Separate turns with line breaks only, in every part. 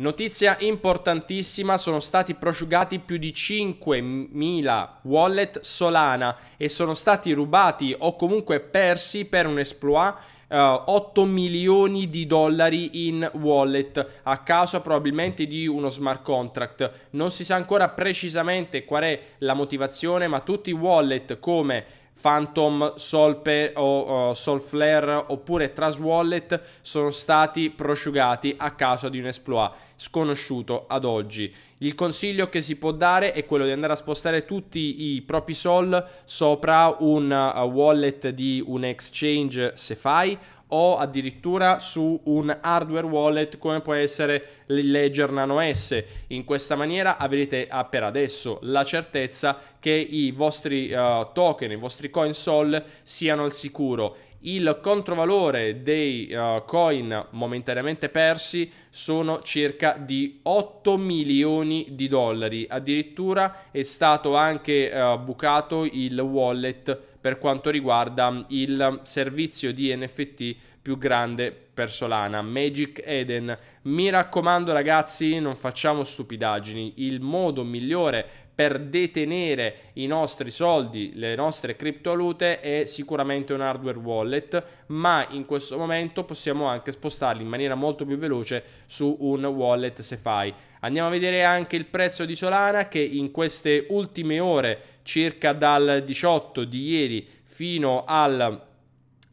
Notizia importantissima, sono stati prosciugati più di 5.000 wallet Solana e sono stati rubati o comunque persi per un esploit 8 eh, milioni di dollari in wallet a causa probabilmente di uno smart contract. Non si sa ancora precisamente qual è la motivazione, ma tutti i wallet come Phantom, Solpe o uh, Solflare oppure Trust Wallet sono stati prosciugati a causa di un esploit sconosciuto ad oggi. Il consiglio che si può dare è quello di andare a spostare tutti i propri sol sopra un uh, wallet di un exchange se fai o addirittura su un hardware wallet come può essere il Ledger Nano S. In questa maniera avrete ah, per adesso la certezza che i vostri uh, token, i vostri coin sol siano al sicuro. Il controvalore dei uh, coin momentaneamente persi sono circa di 8 milioni di dollari. Addirittura è stato anche eh, bucato il wallet per quanto riguarda il servizio di NFT più grande per Solana, Magic Eden. Mi raccomando ragazzi, non facciamo stupidaggini, il modo migliore per detenere i nostri soldi, le nostre criptovalute è sicuramente un hardware wallet, ma in questo momento possiamo anche spostarli in maniera molto più veloce su un wallet SeFi. Andiamo a vedere anche il prezzo di Solana che in queste ultime ore, circa dal 18 di ieri fino al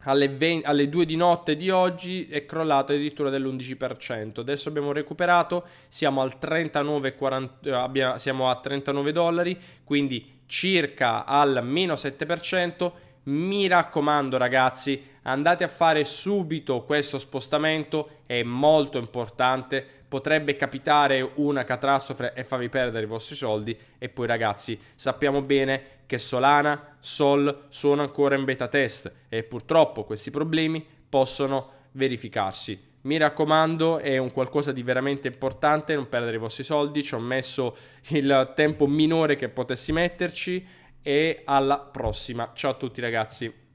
alle, 20, alle, 2 di notte di oggi è crollato addirittura dell'11%. Adesso abbiamo recuperato, siamo, 39, 40, abbiamo, siamo a 39 dollari, quindi circa al meno 7%. Mi raccomando ragazzi, andate a fare subito questo spostamento, è molto importante, potrebbe capitare una catastrofe e farvi perdere i vostri soldi e poi ragazzi sappiamo bene che Solana, Sol sono ancora in beta test e purtroppo questi problemi possono verificarsi. Mi raccomando, è un qualcosa di veramente importante, non perdere i vostri soldi, ci ho messo il tempo minore che potessi metterci e alla prossima. Ciao a tutti ragazzi.